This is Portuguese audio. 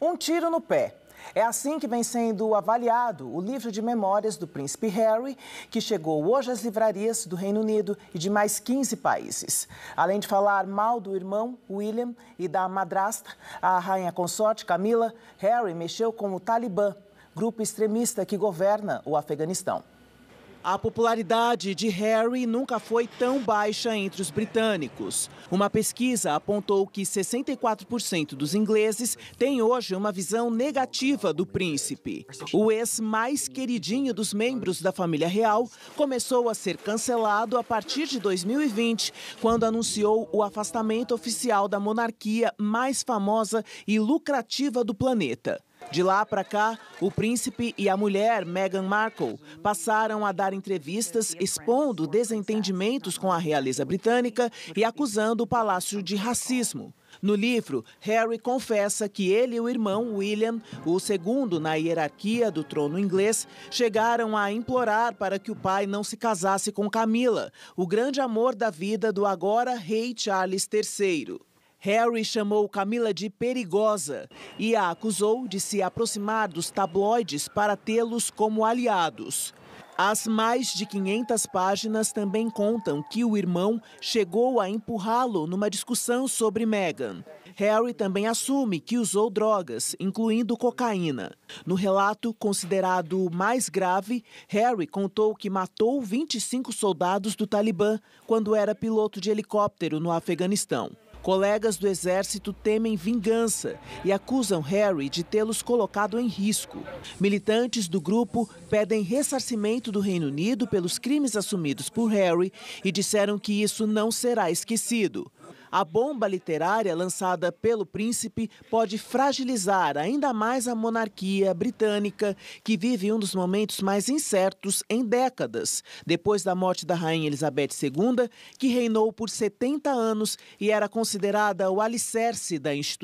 um tiro no pé. É assim que vem sendo avaliado o livro de memórias do príncipe Harry, que chegou hoje às livrarias do Reino Unido e de mais 15 países. Além de falar mal do irmão William e da madrasta, a rainha consorte Camila, Harry mexeu com o Talibã, grupo extremista que governa o Afeganistão. A popularidade de Harry nunca foi tão baixa entre os britânicos. Uma pesquisa apontou que 64% dos ingleses têm hoje uma visão negativa do príncipe. O ex mais queridinho dos membros da família real começou a ser cancelado a partir de 2020, quando anunciou o afastamento oficial da monarquia mais famosa e lucrativa do planeta. De lá para cá, o príncipe e a mulher Meghan Markle passaram a dar entrevistas expondo desentendimentos com a realeza britânica e acusando o palácio de racismo. No livro, Harry confessa que ele e o irmão William, o segundo na hierarquia do trono inglês, chegaram a implorar para que o pai não se casasse com Camila, o grande amor da vida do agora rei Charles III. Harry chamou Camila de perigosa e a acusou de se aproximar dos tabloides para tê-los como aliados. As mais de 500 páginas também contam que o irmão chegou a empurrá-lo numa discussão sobre Meghan. Harry também assume que usou drogas, incluindo cocaína. No relato, considerado o mais grave, Harry contou que matou 25 soldados do Talibã quando era piloto de helicóptero no Afeganistão. Colegas do exército temem vingança e acusam Harry de tê-los colocado em risco. Militantes do grupo pedem ressarcimento do Reino Unido pelos crimes assumidos por Harry e disseram que isso não será esquecido. A bomba literária lançada pelo príncipe pode fragilizar ainda mais a monarquia britânica, que vive um dos momentos mais incertos em décadas, depois da morte da rainha Elizabeth II, que reinou por 70 anos e era considerada o alicerce da instituição.